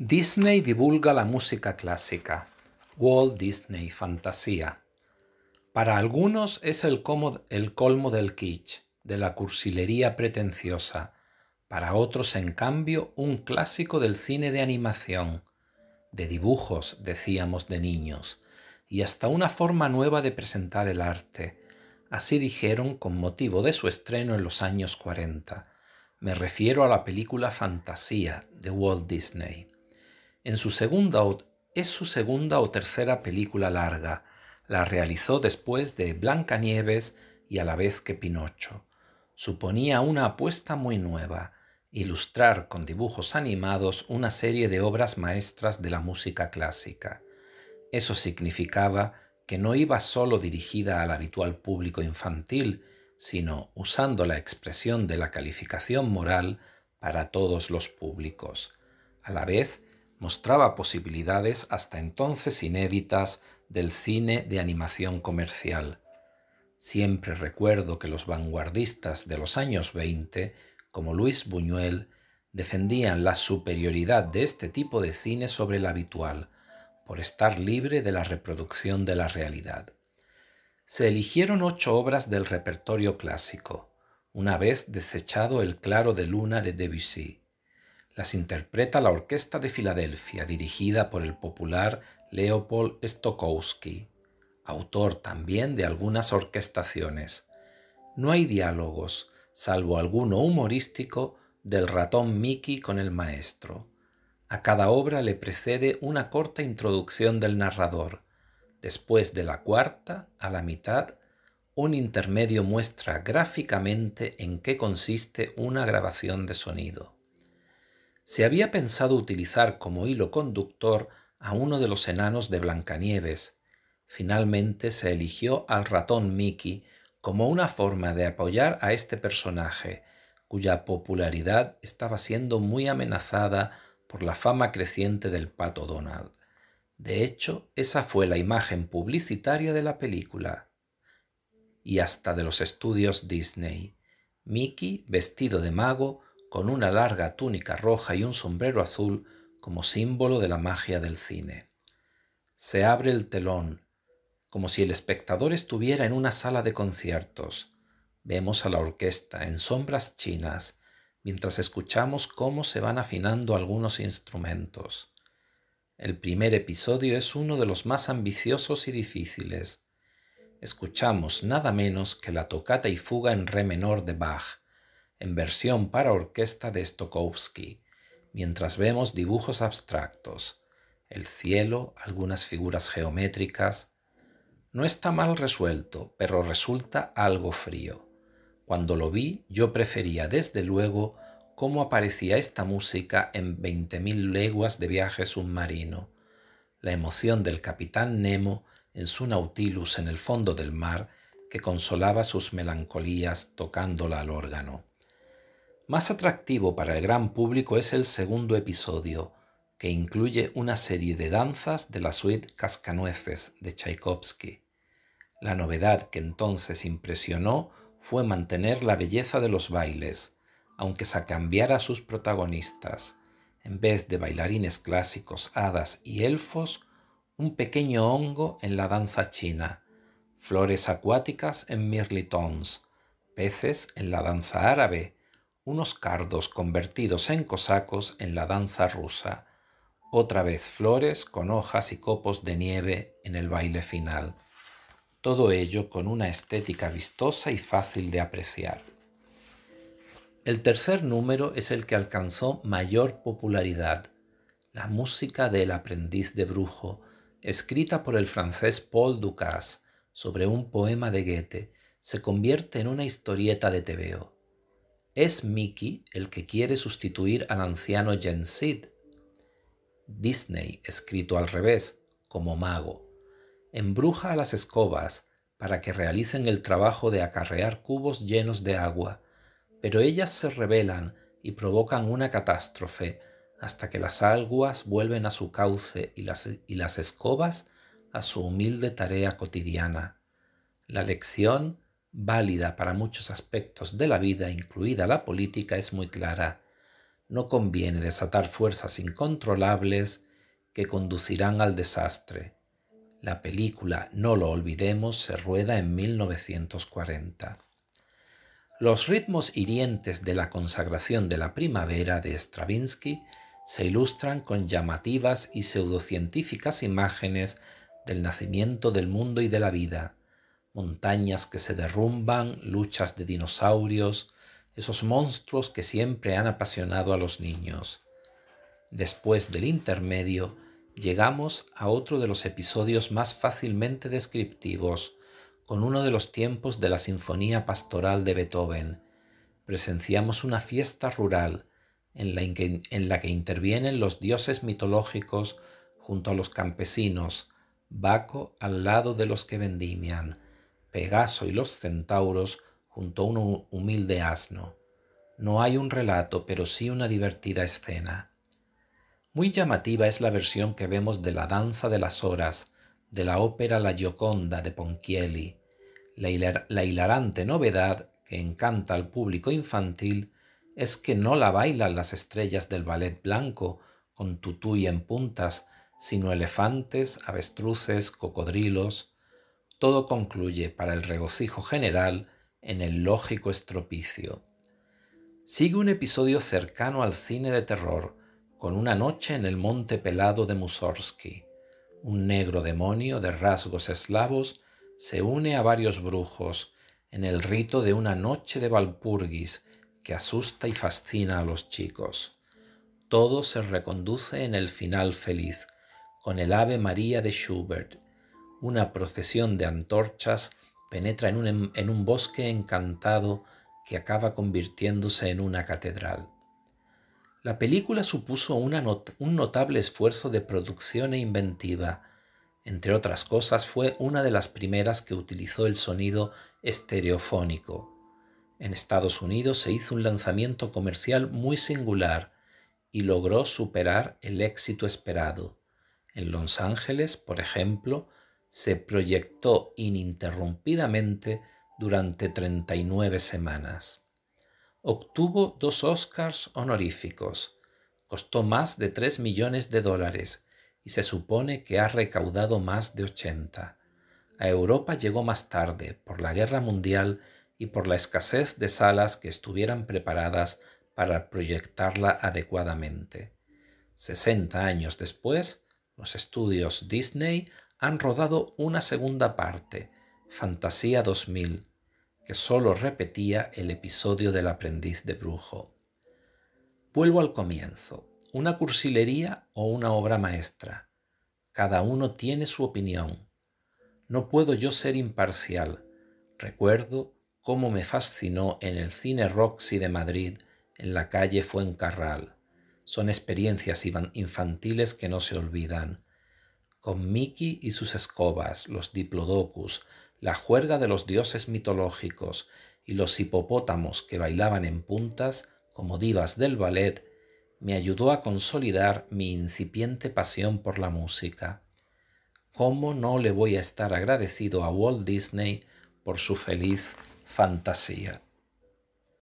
Disney divulga la música clásica. Walt Disney Fantasía. Para algunos es el, colmo del kitsch, de la cursilería pretenciosa. Para otros, en cambio, un clásico del cine de animación, de dibujos, decíamos, de niños, y hasta una forma nueva de presentar el arte. Así dijeron con motivo de su estreno en los años 40. Me refiero a la película Fantasía de Walt Disney. En su segunda es su segunda o tercera película larga. La realizó después de Blancanieves y a la vez que Pinocho. Suponía una apuesta muy nueva, ilustrar con dibujos animados una serie de obras maestras de la música clásica. Eso significaba que no iba solo dirigida al habitual público infantil, sino usando la expresión de la calificación moral para todos los públicos. A la vez, mostraba posibilidades hasta entonces inéditas del cine de animación comercial. Siempre recuerdo que los vanguardistas de los años 20, como Luis Buñuel, defendían la superioridad de este tipo de cine sobre el habitual, por estar libre de la reproducción de la realidad. Se eligieron ocho obras del repertorio clásico, una vez desechado el Claro de Luna de Debussy, las interpreta la Orquesta de Filadelfia, dirigida por el popular Leopold Stokowski, autor también de algunas orquestaciones. No hay diálogos, salvo alguno humorístico del ratón Mickey con el maestro. A cada obra le precede una corta introducción del narrador. Después de la cuarta, a la mitad, un intermedio muestra gráficamente en qué consiste una grabación de sonido se había pensado utilizar como hilo conductor a uno de los enanos de Blancanieves. Finalmente se eligió al ratón Mickey como una forma de apoyar a este personaje, cuya popularidad estaba siendo muy amenazada por la fama creciente del pato Donald. De hecho, esa fue la imagen publicitaria de la película y hasta de los estudios Disney. Mickey, vestido de mago, con una larga túnica roja y un sombrero azul como símbolo de la magia del cine. Se abre el telón, como si el espectador estuviera en una sala de conciertos. Vemos a la orquesta en sombras chinas, mientras escuchamos cómo se van afinando algunos instrumentos. El primer episodio es uno de los más ambiciosos y difíciles. Escuchamos nada menos que la tocata y fuga en re menor de Bach, en versión para orquesta de Stokowski, mientras vemos dibujos abstractos, el cielo, algunas figuras geométricas. No está mal resuelto, pero resulta algo frío. Cuando lo vi, yo prefería desde luego cómo aparecía esta música en 20.000 leguas de viaje submarino. La emoción del capitán Nemo en su Nautilus en el fondo del mar que consolaba sus melancolías tocándola al órgano. Más atractivo para el gran público es el segundo episodio, que incluye una serie de danzas de la suite Cascanueces de Tchaikovsky. La novedad que entonces impresionó fue mantener la belleza de los bailes, aunque se cambiara sus protagonistas. En vez de bailarines clásicos, hadas y elfos, un pequeño hongo en la danza china, flores acuáticas en mirlitons, peces en la danza árabe, unos cardos convertidos en cosacos en la danza rusa, otra vez flores con hojas y copos de nieve en el baile final. Todo ello con una estética vistosa y fácil de apreciar. El tercer número es el que alcanzó mayor popularidad, la música del aprendiz de brujo, escrita por el francés Paul Ducasse sobre un poema de Goethe, se convierte en una historieta de tebeo. Es Mickey el que quiere sustituir al anciano Jensid. Disney, escrito al revés, como mago. Embruja a las escobas para que realicen el trabajo de acarrear cubos llenos de agua, pero ellas se rebelan y provocan una catástrofe hasta que las aguas vuelven a su cauce y las, y las escobas a su humilde tarea cotidiana. La lección válida para muchos aspectos de la vida, incluida la política, es muy clara. No conviene desatar fuerzas incontrolables que conducirán al desastre. La película, no lo olvidemos, se rueda en 1940. Los ritmos hirientes de la consagración de la primavera de Stravinsky se ilustran con llamativas y pseudocientíficas imágenes del nacimiento del mundo y de la vida, montañas que se derrumban, luchas de dinosaurios, esos monstruos que siempre han apasionado a los niños. Después del intermedio, llegamos a otro de los episodios más fácilmente descriptivos, con uno de los tiempos de la Sinfonía Pastoral de Beethoven. Presenciamos una fiesta rural en la, que, intervienen los dioses mitológicos junto a los campesinos, Baco al lado de los que vendimian, Pegaso y los centauros junto a un humilde asno. No hay un relato, pero sí una divertida escena. Muy llamativa es la versión que vemos de La Danza de las Horas, de la ópera La Gioconda de Ponchielli, la, hilarante novedad que encanta al público infantil es que no la bailan las estrellas del ballet blanco con tutú y en puntas, sino elefantes, avestruces, cocodrilos, todo concluye para el regocijo general en el lógico estropicio. Sigue un episodio cercano al cine de terror, con una noche en el monte pelado de Mussorgsky. Un negro demonio de rasgos eslavos se une a varios brujos en el rito de una noche de Valpurgis que asusta y fascina a los chicos. Todo se reconduce en el final feliz, con el Ave María de Schubert una procesión de antorchas penetra em, en un, bosque encantado que acaba convirtiéndose en una catedral. La película supuso un notable esfuerzo de producción e inventiva. Entre otras cosas, fue una de las primeras que utilizó el sonido estereofónico. En Estados Unidos se hizo un lanzamiento comercial muy singular y logró superar el éxito esperado. En Los Ángeles, por ejemplo, se proyectó ininterrumpidamente durante 39 semanas. Obtuvo dos Oscars honoríficos, costó más de 3 millones de dólares y se supone que ha recaudado más de 80. A Europa llegó más tarde por la guerra mundial y por la escasez de salas que estuvieran preparadas para proyectarla adecuadamente. 60 años después, los estudios Disney han rodado una segunda parte, Fantasía 2000, que solo repetía el episodio del aprendiz de brujo. Vuelvo al comienzo, una cursilería o una obra maestra. Cada uno tiene su opinión. No puedo yo ser imparcial. Recuerdo cómo me fascinó en el cine Roxy de Madrid, en la calle Fuencarral. Son experiencias infantiles que no se olvidan con Mickey y sus escobas, los diplodocus, la juerga de los dioses mitológicos y los hipopótamos que bailaban en puntas como divas del ballet, me ayudó a consolidar mi incipiente pasión por la música. ¿Cómo no le voy a estar agradecido a Walt Disney por su feliz fantasía?